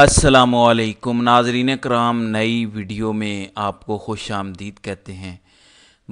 असलकुम नाजरीन कराम नई वीडियो में आपको खुश आमदीद कहते हैं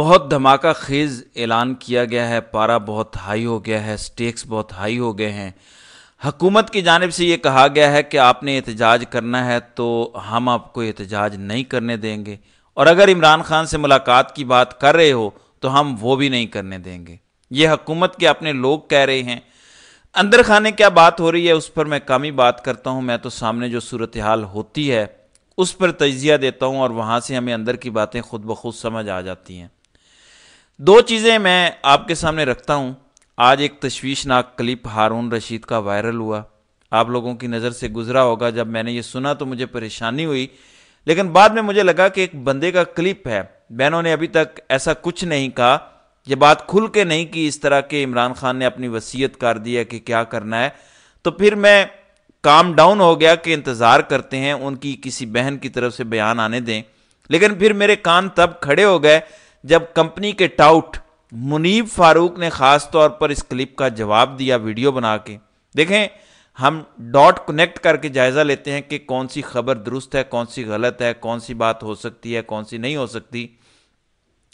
बहुत धमाका खेज़ ऐलान किया गया है पारा बहुत हाई हो गया है स्टेक्स बहुत हाई हो गए हैं हकूमत की जानब से ये कहा गया है कि आपने एहतजाज करना है तो हम आपको एहतजाज नहीं करने देंगे और अगर इमरान खान से मुलाकात की बात कर रहे हो तो हम वो भी नहीं करने देंगे ये हकूमत के अपने लोग कह रहे हैं अंदर खाने क्या बात हो रही है उस पर मैं कम ही बात करता हूँ मैं तो सामने जो सूरत हाल होती है उस पर तजिया देता हूँ और वहाँ से हमें अंदर की बातें खुद ब खुद समझ आ जाती हैं दो चीज़ें मैं आपके सामने रखता हूँ आज एक तश्वीशनाक क्लिप हारून रशीद का वायरल हुआ आप लोगों की नज़र से गुजरा होगा जब मैंने ये सुना तो मुझे परेशानी हुई लेकिन बाद में मुझे लगा कि एक बंदे का क्लिप है बहनों ने अभी तक ऐसा कुछ नहीं कहा ये बात खुल के नहीं की इस तरह के इमरान खान ने अपनी वसीयत कर दी है कि क्या करना है तो फिर मैं काम डाउन हो गया कि इंतज़ार करते हैं उनकी किसी बहन की तरफ से बयान आने दें लेकिन फिर मेरे कान तब खड़े हो गए जब कंपनी के टाउट मुनीब फारूक ने ख़ास तौर पर इस क्लिप का जवाब दिया वीडियो बना के देखें हम डॉट कनेक्ट करके जायज़ा लेते हैं कि कौन सी खबर दुरुस्त है कौन सी गलत है कौन सी बात हो सकती है कौन सी नहीं हो सकती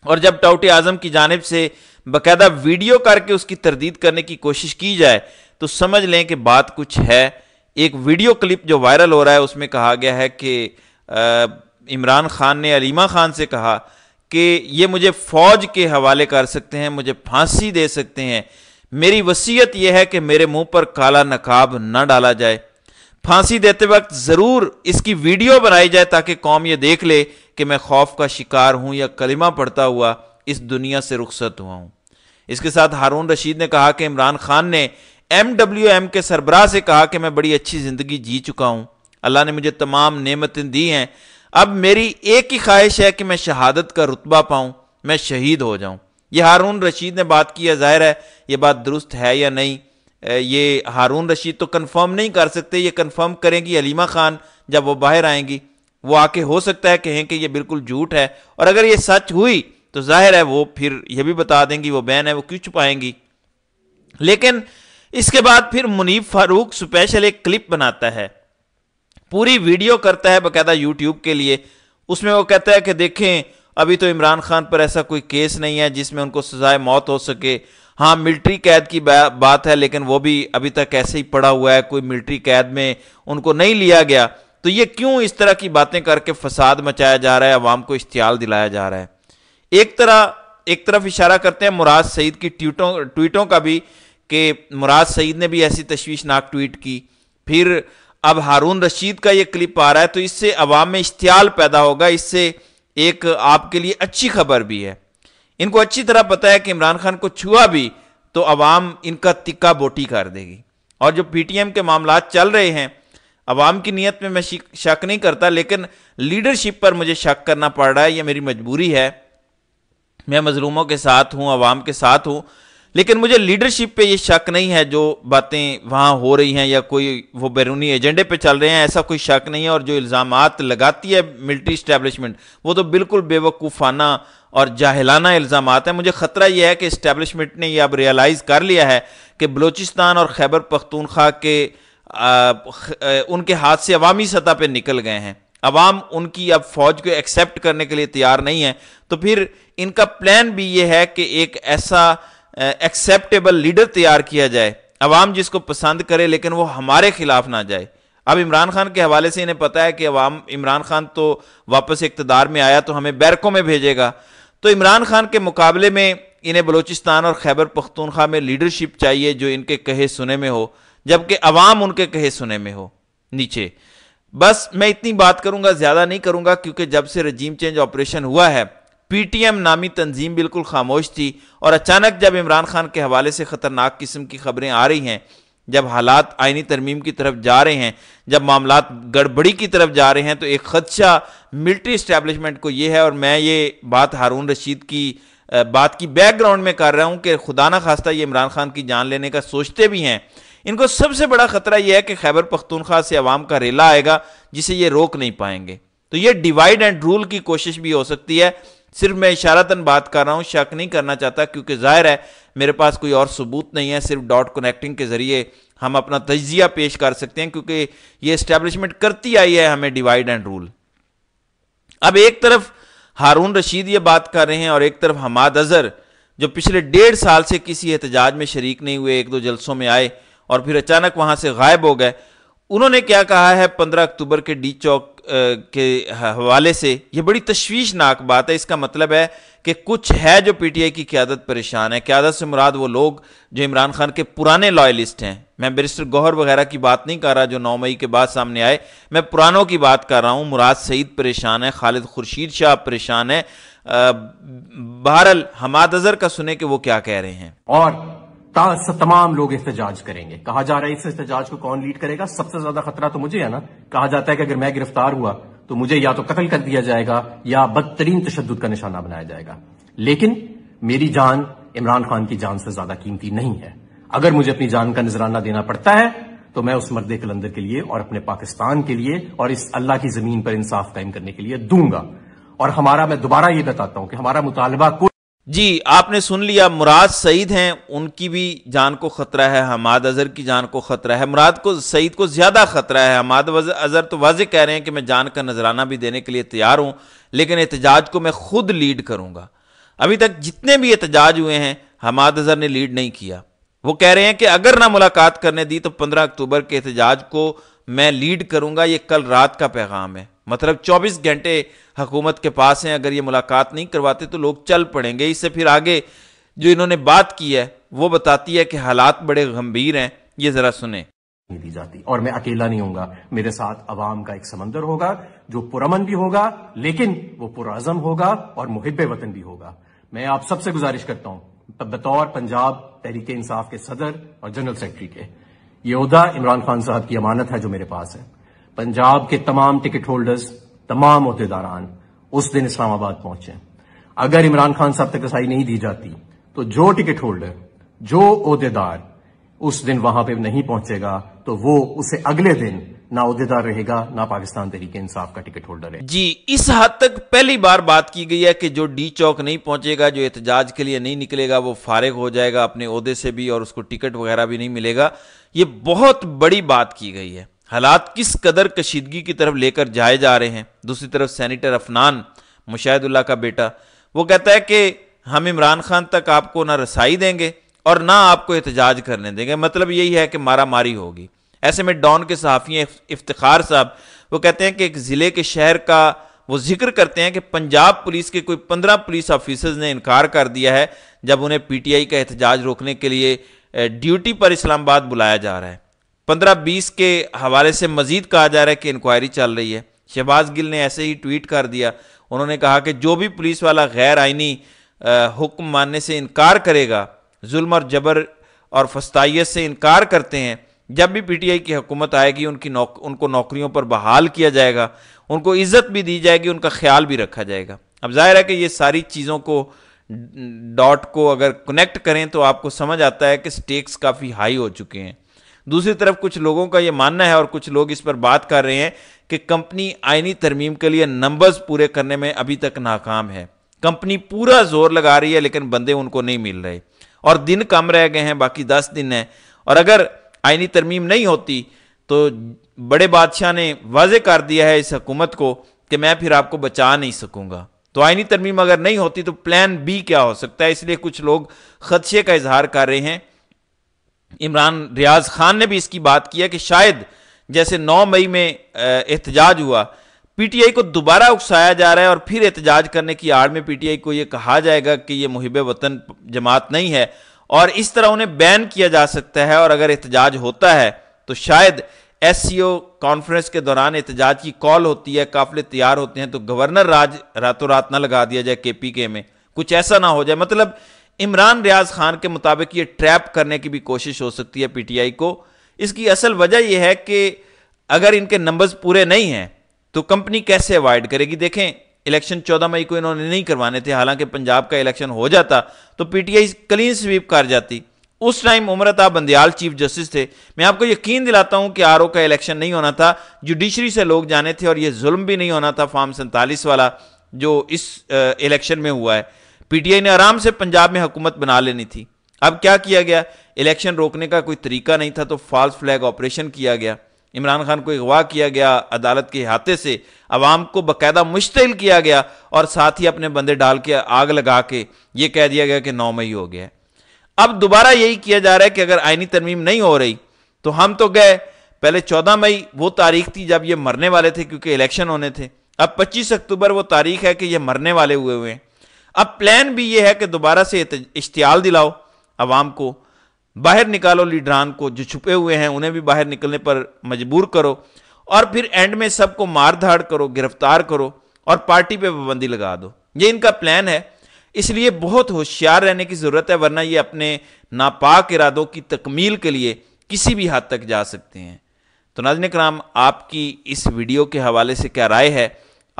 और जब टाउट आजम की जानब से बाकायदा वीडियो करके उसकी तरदीद करने की कोशिश की जाए तो समझ लें कि बात कुछ है एक वीडियो क्लिप जो वायरल हो रहा है उसमें कहा गया है कि इमरान खान ने अलीमा खान से कहा कि ये मुझे फ़ौज के हवाले कर सकते हैं मुझे फांसी दे सकते हैं मेरी वसीयत यह है कि मेरे मुंह पर काला नकाब ना डाला जाए फांसी देते वक्त ज़रूर इसकी वीडियो बनाई जाए ताकि कौम ये देख ले कि मैं खौफ का शिकार हूँ या कलिमा पढ़ता हुआ इस दुनिया से रुखसत हुआ हूँ इसके साथ हारून रशीद ने कहा कि इमरान खान ने एम डब्ल्यू एम के सरबराह से कहा कि मैं बड़ी अच्छी ज़िंदगी जी चुका हूँ अल्लाह ने मुझे तमाम नियमतें दी हैं अब मेरी एक ही ख्वाहिश है कि मैं शहादत का रुतबा पाऊँ मैं शहीद हो जाऊँ यह हारून रशीद ने बात की है ज़ाहिर है ये बात दुरुस्त है या नहीं ये हारून रशीद तो कंफर्म नहीं कर सकते ये कंफर्म करेंगी अलीमा खान जब वो बाहर आएंगी वो आके हो सकता है कहें कि ये बिल्कुल झूठ है और अगर ये सच हुई तो जाहिर है वो फिर यह भी बता देंगी वो बहन है वो क्यों छुपाएंगी लेकिन इसके बाद फिर मुनीब फारूक स्पेशल एक क्लिप बनाता है पूरी वीडियो करता है बाकायदा यूट्यूब के लिए उसमें वो कहता है कि देखें अभी तो इमरान खान पर ऐसा कोई केस नहीं है जिसमें उनको सजाए मौत हो सके हाँ मिलिट्री कैद की बा, बात है लेकिन वो भी अभी तक ऐसे ही पड़ा हुआ है कोई मिलिट्री कैद में उनको नहीं लिया गया तो ये क्यों इस तरह की बातें करके फसाद मचाया जा रहा है अवाम को इश्तियाल दिलाया जा रहा है एक तरह एक तरफ इशारा करते हैं मुराद सईद की ट्वीटों ट्वीटों का भी कि मुराद सईद ने भी ऐसी तशवीशनाक ट्वीट की फिर अब हारून रशीद का ये क्लिप आ रहा है तो इससे अवाम में इश्तियाल पैदा होगा इससे एक आपके लिए अच्छी खबर भी है इनको अच्छी तरह पता है कि इमरान खान को छुआ भी तो अवाम इनका तिक्का बोटी कर देगी और जो पीटीएम के मामला चल रहे हैं अवाम की नीयत में मैं शक नहीं करता लेकिन लीडरशिप पर मुझे शक करना पड़ रहा है यह मेरी मजबूरी है मैं मजलूमों के साथ हूँ अवाम के साथ हूँ लेकिन मुझे लीडरशिप पे ये शक नहीं है जो बातें वहाँ हो रही हैं या कोई वो बैरूनी एजेंडे पे चल रहे हैं ऐसा कोई शक नहीं है और जो इल्ज़ाम लगाती है मिल्ट्री इस्टेब्लिशमेंट वो तो बिल्कुल बेवकूफ़ाना और जाहिलाना इल्ज़ाम हैं मुझे ख़तरा यह है कि इस्टेबलिशमेंट ने यह अब रियलाइज़ कर लिया है कि बलूचिस्तान और खैबर पख्तूनख्वा के आ, उनके हाथ से अवामी सतह पर निकल गए हैं अवाम उनकी अब फौज को एक्सेप्ट करने के लिए तैयार नहीं है तो फिर इनका प्लान भी ये है कि एक ऐसा एक्सेप्टेबल लीडर तैयार किया जाए अवाम जिसको पसंद करे लेकिन वो हमारे खिलाफ ना जाए अब इमरान खान के हवाले से इन्हें पता है कि अवाम इमरान खान तो वापस इकतदार में आया तो हमें बैरकों में भेजेगा तो इमरान खान के मुकाबले में इन्हें बलूचिस्तान और खैबर पख्तूनख्वा में लीडरशिप चाहिए जो इनके कहे सुने में हो जबकि अवाम उनके कहे सुने में हो नीचे बस मैं इतनी बात करूंगा ज़्यादा नहीं करूंगा क्योंकि जब से रजीम चेंज ऑपरेशन हुआ है पीटीएम नामी तंजीम बिल्कुल खामोश थी और अचानक जब इमरान खान के हवाले से ख़तरनाक किस्म की खबरें आ रही हैं जब हालात आइनी तरमीम की तरफ जा रहे हैं जब मामला गड़बड़ी की तरफ जा रहे हैं तो एक खदशा मिल्ट्री इस्टेबलिशमेंट को यह है और मैं ये बात हारून रशीद की बात की बैकग्राउंड में कर रहा हूँ कि खुदा न खास्ता ये इमरान खान की जान लेने का सोचते भी हैं इनको सबसे बड़ा खतरा यह है कि खैबर पख्तूनख्वा से आवाम का रेला आएगा जिसे ये रोक नहीं पाएंगे तो ये डिवाइड एंड रूल की कोशिश भी हो सकती है सिर्फ मैं इशारतन बात कर रहा हूँ शक नहीं करना चाहता क्योंकि जाहिर है मेरे पास कोई और सबूत नहीं है सिर्फ डॉट कनेक्टिंग के ज़रिए हम अपना तजिया पेश कर सकते हैं क्योंकि ये इस्टेब्लिशमेंट करती आई है हमें डिवाइड एंड रूल अब एक तरफ हारून रशीद ये बात कर रहे हैं और एक तरफ हमाद अजहर जो पिछले डेढ़ साल से किसी एहतजाज में शरीक नहीं हुए एक दो जलसों में आए और फिर अचानक वहां से गायब हो गए उन्होंने क्या कहा है पंद्रह अक्टूबर के डी चौक के हवाले से यह बड़ी तशवीशनाक बात है इसका मतलब है कि कुछ है जो पीटीआई की क्यादत परेशान है क्यादत से मुराद वो लोग जो इमरान खान के पुराने लॉयलिस्ट हैं मैं बैरिस्टर गौहर वगैरह की बात नहीं कर रहा जो नौ मई के बाद सामने आए मैं पुरानों की बात कर रहा हूँ मुराद सईद परेशान है खालिद खुर्शीद शाह परेशान है बहरल हमाद अजहर का सुने कि वो क्या कह रहे हैं और तमाम लोग एहतजाज करेंगे कहा जा रहा है इस एहतजाज को कौन लीड करेगा सबसे ज्यादा खतरा तो मुझे है ना कहा जाता है कि अगर मैं गिरफ्तार हुआ तो मुझे या तो कत्ल कर दिया जाएगा या बदतरीन तशद का निशाना बनाया जाएगा लेकिन मेरी जान इमरान खान की जान से ज्यादा कीमती नहीं है अगर मुझे अपनी जान का नजराना देना पड़ता है तो मैं उस मर्द कलंदर के लिए और अपने पाकिस्तान के लिए और इस अल्लाह की जमीन पर इंसाफ कायम करने के लिए दूंगा और हमारा मैं दोबारा ये बताता हूं कि हमारा मुतालबा कोई जी आपने सुन लिया मुराद सईद हैं उनकी भी जान को ख़तरा है हमाद अजहर की जान को ख़तरा है मुराद को सईद को ज़्यादा ख़तरा है हमाद अजहर तो वाज कह रहे हैं कि मैं जान का नजराना भी देने के लिए तैयार हूँ लेकिन एहतजाज को मैं खुद लीड करूँगा अभी तक जितने भी एहतजाज हुए हैं हमाद अजहर ने लीड नहीं किया वो कह रहे हैं कि अगर ना मुलाकात करने दी तो पंद्रह अक्टूबर के एहतजाज को मैं लीड करूंगा ये कल रात का पैगाम है मतलब 24 घंटे हकूमत के पास हैं अगर ये मुलाकात नहीं करवाते तो लोग चल पड़ेंगे इससे फिर आगे जो इन्होंने बात की है वो बताती है कि हालात बड़े गंभीर हैं ये जरा सुने नहीं दी जाती और मैं अकेला नहीं होगा मेरे साथ अवाम का एक समंदर होगा जो पुरमन भी होगा लेकिन वो पुरजम होगा और मुहिब वतन भी होगा मैं आप सबसे गुजारिश करता हूं बतौर पंजाब तहरीके इंसाफ के सदर और जनरल सेक्रेटरी के ये उहदा इमरान खान साहब की अमानत है जो मेरे पास है पंजाब के तमाम टिकट होल्डर्स तमाम अहदेदारान उस दिन इस्लामाबाद पहुंचे अगर इमरान खान साहब तक रसाई नहीं दी जाती तो जो टिकट होल्डर जो अहदेदार उस दिन वहां पे नहीं पहुंचेगा तो वो उसे अगले दिन ना उदेदार रहेगा ना पाकिस्तान तरीके इंसाफ का टिकट होल्डर है जी इस हद तक पहली बार बात की गई है कि जो डी चौक नहीं पहुंचेगा जो एहतजाज के लिए नहीं निकलेगा वो फारिग हो जाएगा अपने अहदे से भी और उसको टिकट वगैरह भी नहीं मिलेगा ये बहुत बड़ी बात की गई है हालात किस कदर कशीदगी की तरफ लेकर जाए जा रहे हैं दूसरी तरफ सैनिटर अफनान मुशाहिदुल्ला का बेटा वो कहता है कि हम इमरान खान तक आपको ना रसाई देंगे और ना आपको एहतजाज करने देंगे मतलब यही है कि मारा मारी होगी ऐसे में डॉन के सहाफ़ी इफ्तार साहब वो कहते हैं कि एक ज़िले के शहर का वो जिक्र करते हैं कि पंजाब पुलिस के कोई पंद्रह पुलिस ऑफिसर्स ने इनकार कर दिया है जब उन्हें पीटीआई का एहतजाज रोकने के लिए ड्यूटी पर इस्लामाबाद बुलाया जा रहा है पंद्रह बीस के हवाले से मजीद कहा जा रहा है कि इंक्वायरी चल रही है शहबाज गिल ने ऐसे ही ट्वीट कर दिया उन्होंने कहा कि जो भी पुलिस वाला गैर आइनी हुक्म मानने से इनकार करेगा जुल्म और जबर और फस्ताइत से इनकार करते हैं जब भी पीटीआई की हुकूमत आएगी उनकी नौक उनको नौकरियों पर बहाल किया जाएगा उनको इज्जत भी दी जाएगी उनका ख्याल भी रखा जाएगा अब जाहिर है कि ये सारी चीज़ों को डॉट को अगर कनेक्ट करें तो आपको समझ आता है कि स्टेक्स काफ़ी हाई हो चुके हैं दूसरी तरफ कुछ लोगों का ये मानना है और कुछ लोग इस पर बात कर रहे हैं कि कंपनी आइनी तरमीम के लिए नंबर्स पूरे करने में अभी तक नाकाम है कंपनी पूरा जोर लगा रही है लेकिन बंदे उनको नहीं मिल रहे और दिन कम रह गए हैं बाकी दस दिन हैं और अगर आइनी तरमीम नहीं होती तो बड़े बादशाह ने वाजे कर दिया है इस हकूमत को कि मैं फिर आपको बचा नहीं सकूंगा तो आइनी तरमीम अगर नहीं होती तो प्लान बी क्या हो सकता है इसलिए कुछ लोग खदशे का इजहार कर रहे हैं इमरान रियाज खान ने भी इसकी बात की है कि शायद जैसे 9 मई में एहतजाज हुआ पीटीआई को दोबारा उकसाया जा रहा है और फिर एहतजाज करने की आड़ में पीटीआई को यह कहा जाएगा कि यह मुहिब वतन जमात नहीं है और इस तरह उन्हें बैन किया जा सकता है और अगर एहतजाज होता है तो शायद एस कॉन्फ्रेंस के दौरान एहतजाज की कॉल होती है काफिले तैयार होते हैं तो गवर्नर राज रातों रात ना लगा दिया जाए के में कुछ ऐसा ना हो जाए मतलब इमरान रियाज खान के मुताबिक ये ट्रैप करने की भी कोशिश हो सकती है पीटीआई को इसकी असल वजह यह है कि अगर इनके नंबर्स पूरे नहीं हैं तो कंपनी कैसे अवॉइड करेगी देखें इलेक्शन 14 मई को इन्होंने नहीं करवाने थे हालांकि पंजाब का इलेक्शन हो जाता तो पीटीआई क्लीन स्वीप कर जाती उस time Umar Ata Bandial chief justice थे मैं आपको यकीन दिलाता हूं कि आर का इलेक्शन नहीं होना था जुडिशरी से लोग जाने थे और यह जुल्म भी नहीं होना था फार्म सैंतालीस वाला जो इस इलेक्शन में हुआ है पीटीआई ने आराम से पंजाब में हुकूमत बना लेनी थी अब क्या किया गया इलेक्शन रोकने का कोई तरीका नहीं था तो फॉल्स फ्लैग ऑपरेशन किया गया इमरान खान को अगवा किया गया अदालत के हाथे से अवाम को बाकायदा मुश्तिल किया गया और साथ ही अपने बंदे डाल के आग लगा के ये कह दिया गया कि नौ मई हो गया अब दोबारा यही किया जा रहा है कि अगर आइनी तरमीम नहीं हो रही तो हम तो गए पहले चौदह मई वो तारीख थी जब ये मरने वाले थे क्योंकि इलेक्शन होने थे अब पच्चीस अक्टूबर वो तारीख है कि ये मरने वाले हुए हुए हैं अब प्लान भी ये है कि दोबारा से इश्तियाल दिलाओ अवाम को बाहर निकालो लीडरान को जो छुपे हुए हैं उन्हें भी बाहर निकलने पर मजबूर करो और फिर एंड में सबको मार धाड़ करो गिरफ्तार करो और पार्टी पे पाबंदी लगा दो ये इनका प्लान है इसलिए बहुत होशियार रहने की ज़रूरत है वरना ये अपने नापाक इरादों की तकमील के लिए किसी भी हद तक जा सकते हैं तो नाजन कराम आपकी इस वीडियो के हवाले से क्या राय है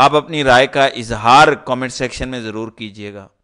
आप अपनी राय का इजहार कमेंट सेक्शन में ज़रूर कीजिएगा